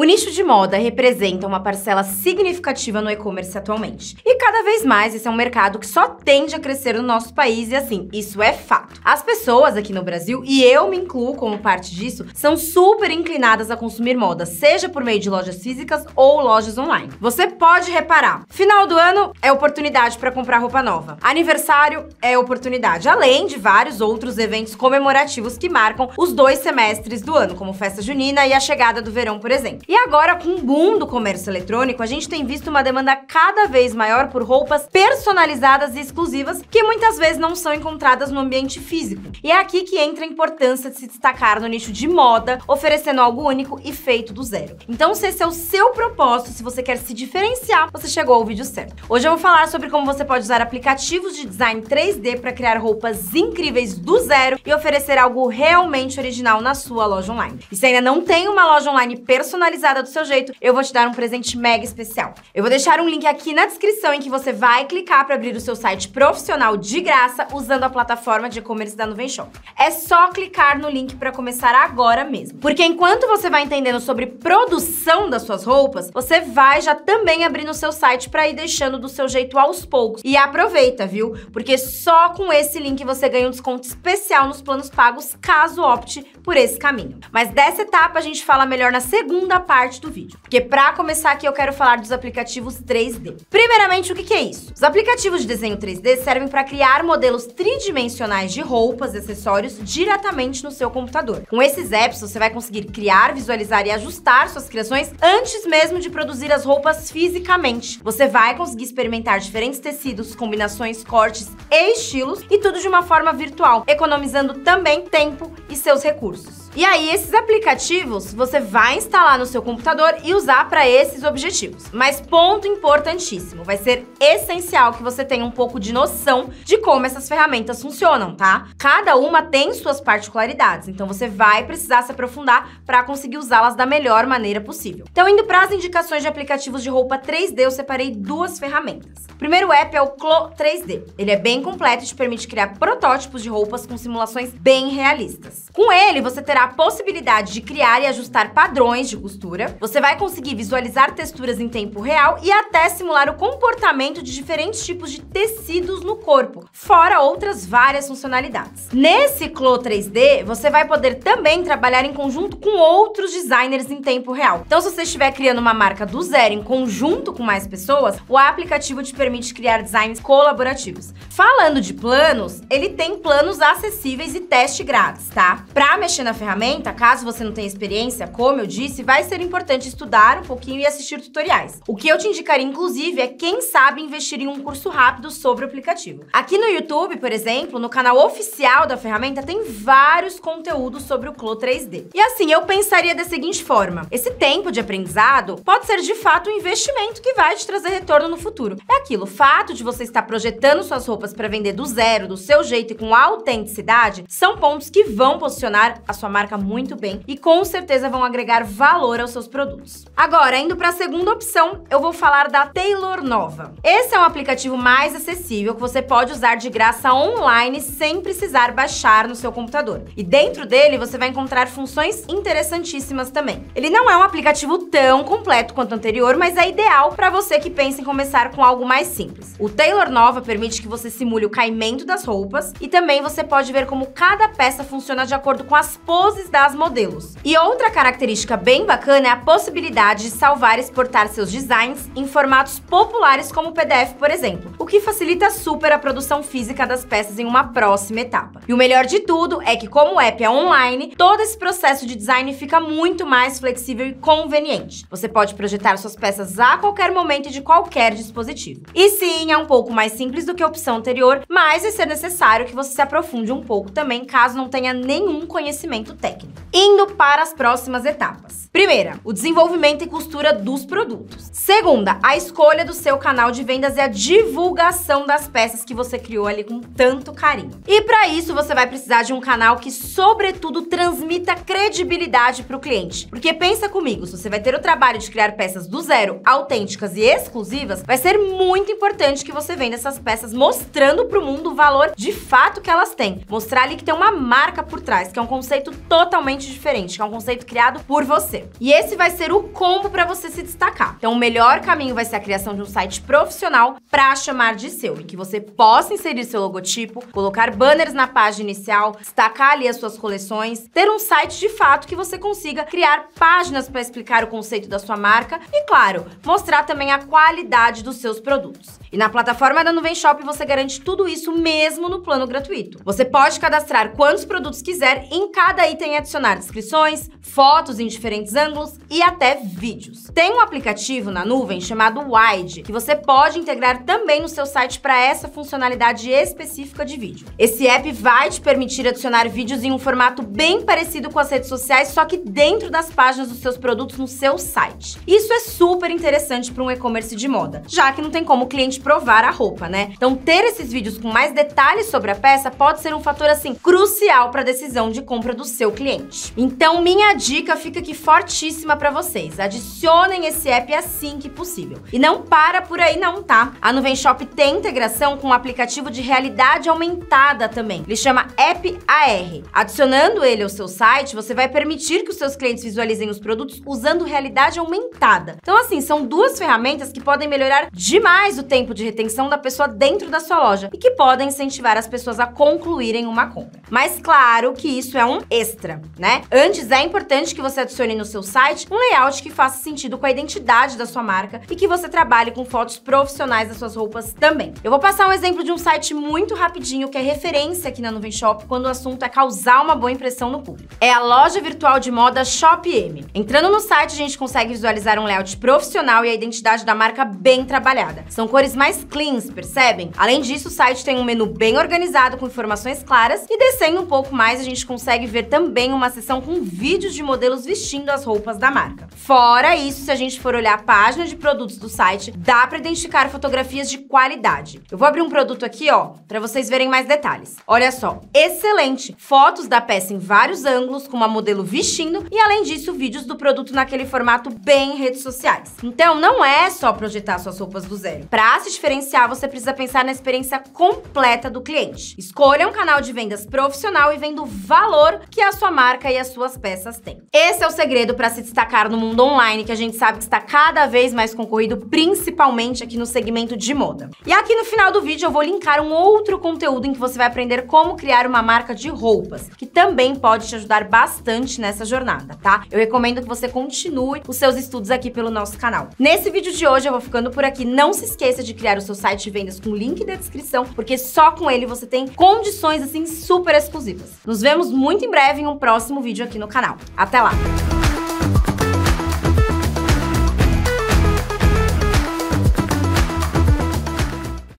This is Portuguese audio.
O nicho de moda representa uma parcela significativa no e-commerce atualmente. E cada vez mais esse é um mercado que só tende a crescer no nosso país e assim, isso é fato. As pessoas aqui no Brasil, e eu me incluo como parte disso, são super inclinadas a consumir moda, seja por meio de lojas físicas ou lojas online. Você pode reparar, final do ano é oportunidade para comprar roupa nova. Aniversário é oportunidade, além de vários outros eventos comemorativos que marcam os dois semestres do ano, como festa junina e a chegada do verão, por exemplo. E agora, com o boom do comércio eletrônico, a gente tem visto uma demanda cada vez maior por roupas personalizadas e exclusivas que muitas vezes não são encontradas no ambiente físico. E é aqui que entra a importância de se destacar no nicho de moda, oferecendo algo único e feito do zero. Então, se esse é o seu propósito, se você quer se diferenciar, você chegou ao vídeo certo. Hoje eu vou falar sobre como você pode usar aplicativos de design 3D para criar roupas incríveis do zero e oferecer algo realmente original na sua loja online. E se ainda não tem uma loja online personalizada, do seu jeito, eu vou te dar um presente mega especial. Eu vou deixar um link aqui na descrição em que você vai clicar para abrir o seu site profissional de graça usando a plataforma de e-commerce da Nuvem Shop. É só clicar no link para começar agora mesmo. Porque enquanto você vai entendendo sobre produção das suas roupas, você vai já também abrindo o seu site para ir deixando do seu jeito aos poucos. E aproveita, viu? Porque só com esse link você ganha um desconto especial nos planos pagos caso opte por esse caminho. Mas dessa etapa a gente fala melhor na segunda outra parte do vídeo. Porque para começar aqui eu quero falar dos aplicativos 3D. Primeiramente, o que, que é isso? Os aplicativos de desenho 3D servem para criar modelos tridimensionais de roupas e acessórios diretamente no seu computador. Com esses apps, você vai conseguir criar, visualizar e ajustar suas criações antes mesmo de produzir as roupas fisicamente. Você vai conseguir experimentar diferentes tecidos, combinações, cortes e estilos, e tudo de uma forma virtual, economizando também tempo e seus recursos. E aí, esses aplicativos você vai instalar no seu computador e usar para esses objetivos. Mas ponto importantíssimo, vai ser essencial que você tenha um pouco de noção de como essas ferramentas funcionam, tá? Cada uma tem suas particularidades, então você vai precisar se aprofundar para conseguir usá-las da melhor maneira possível. Então, indo para as indicações de aplicativos de roupa 3D, eu separei duas ferramentas. O primeiro app é o Clo 3D. Ele é bem completo e te permite criar protótipos de roupas com simulações bem realistas. Com ele, você terá possibilidade de criar e ajustar padrões de costura. Você vai conseguir visualizar texturas em tempo real e até simular o comportamento de diferentes tipos de tecidos no corpo, fora outras várias funcionalidades. Nesse Clo 3D, você vai poder também trabalhar em conjunto com outros designers em tempo real. Então, se você estiver criando uma marca do zero em conjunto com mais pessoas, o aplicativo te permite criar designs colaborativos. Falando de planos, ele tem planos acessíveis e teste grátis, tá? Para mexer na ferramenta, ferramenta, caso você não tenha experiência, como eu disse, vai ser importante estudar um pouquinho e assistir tutoriais. O que eu te indicaria, inclusive, é quem sabe investir em um curso rápido sobre o aplicativo. Aqui no YouTube, por exemplo, no canal oficial da ferramenta, tem vários conteúdos sobre o Clo 3D. E assim, eu pensaria da seguinte forma: esse tempo de aprendizado pode ser de fato um investimento que vai te trazer retorno no futuro. É aquilo, o fato de você estar projetando suas roupas para vender do zero, do seu jeito e com autenticidade, são pontos que vão posicionar a sua marca marca muito bem e com certeza vão agregar valor aos seus produtos. Agora, indo para a segunda opção, eu vou falar da Taylor Nova. Esse é um aplicativo mais acessível que você pode usar de graça online sem precisar baixar no seu computador. E dentro dele você vai encontrar funções interessantíssimas também. Ele não é um aplicativo tão completo quanto o anterior, mas é ideal para você que pensa em começar com algo mais simples. O Taylor Nova permite que você simule o caimento das roupas e também você pode ver como cada peça funciona de acordo com as posições poses das modelos. E outra característica bem bacana é a possibilidade de salvar e exportar seus designs em formatos populares como o PDF, por exemplo, o que facilita super a produção física das peças em uma próxima etapa. E o melhor de tudo é que como o app é online, todo esse processo de design fica muito mais flexível e conveniente. Você pode projetar suas peças a qualquer momento e de qualquer dispositivo. E sim, é um pouco mais simples do que a opção anterior, mas vai ser necessário que você se aprofunde um pouco também, caso não tenha nenhum conhecimento técnico. Indo para as próximas etapas. Primeira, o desenvolvimento e costura dos produtos. Segunda, a escolha do seu canal de vendas e a divulgação das peças que você criou ali com tanto carinho. E para isso você vai precisar de um canal que sobretudo transmita credibilidade para o cliente. Porque pensa comigo, se você vai ter o trabalho de criar peças do zero, autênticas e exclusivas, vai ser muito importante que você venda essas peças mostrando para o mundo o valor de fato que elas têm. Mostrar ali que tem uma marca por trás, que é um conceito totalmente diferente, que é um conceito criado por você. E esse vai ser o combo para você se destacar. Então, o melhor caminho vai ser a criação de um site profissional para chamar de seu, em que você possa inserir seu logotipo, colocar banners na página inicial, destacar ali as suas coleções, ter um site de fato que você consiga criar páginas para explicar o conceito da sua marca e, claro, mostrar também a qualidade dos seus produtos. E na plataforma da Nuvem Shop você garante tudo isso mesmo no plano gratuito. Você pode cadastrar quantos produtos quiser em cada item permitem adicionar descrições, fotos em diferentes ângulos e até vídeos. Tem um aplicativo na nuvem chamado Wide, que você pode integrar também no seu site para essa funcionalidade específica de vídeo. Esse app vai te permitir adicionar vídeos em um formato bem parecido com as redes sociais, só que dentro das páginas dos seus produtos no seu site. Isso é super interessante para um e-commerce de moda, já que não tem como o cliente provar a roupa, né? Então ter esses vídeos com mais detalhes sobre a peça pode ser um fator assim crucial para a decisão de compra do seu seu cliente. Então, minha dica fica aqui fortíssima para vocês. Adicionem esse app assim que possível. E não para por aí não, tá? A Nuvem Shop tem integração com um aplicativo de realidade aumentada também. Ele chama App AR. Adicionando ele ao seu site, você vai permitir que os seus clientes visualizem os produtos usando realidade aumentada. Então, assim, são duas ferramentas que podem melhorar demais o tempo de retenção da pessoa dentro da sua loja e que podem incentivar as pessoas a concluírem uma compra. Mas claro que isso é um extra extra, né? Antes, é importante que você adicione no seu site um layout que faça sentido com a identidade da sua marca e que você trabalhe com fotos profissionais das suas roupas também. Eu vou passar um exemplo de um site muito rapidinho que é referência aqui na Nuvem Shop quando o assunto é causar uma boa impressão no público. É a loja virtual de moda Shop M. Entrando no site, a gente consegue visualizar um layout profissional e a identidade da marca bem trabalhada. São cores mais cleans, percebem? Além disso, o site tem um menu bem organizado com informações claras e descendo um pouco mais, a gente consegue ver também também uma sessão com vídeos de modelos vestindo as roupas da marca. Fora isso, se a gente for olhar a página de produtos do site, dá para identificar fotografias de qualidade. Eu vou abrir um produto aqui, ó, para vocês verem mais detalhes. Olha só, excelente! Fotos da peça em vários ângulos, com uma modelo vestindo e, além disso, vídeos do produto naquele formato bem em redes sociais. Então, não é só projetar suas roupas do zero. Para se diferenciar, você precisa pensar na experiência completa do cliente. Escolha um canal de vendas profissional e venda o valor que a a sua marca e as suas peças têm. Esse é o segredo para se destacar no mundo online, que a gente sabe que está cada vez mais concorrido, principalmente aqui no segmento de moda. E aqui no final do vídeo eu vou linkar um outro conteúdo em que você vai aprender como criar uma marca de roupas, que também pode te ajudar bastante nessa jornada, tá? Eu recomendo que você continue os seus estudos aqui pelo nosso canal. Nesse vídeo de hoje eu vou ficando por aqui. Não se esqueça de criar o seu site de vendas com o link da descrição, porque só com ele você tem condições assim super exclusivas. Nos vemos muito em breve em um próximo vídeo aqui no canal. Até lá!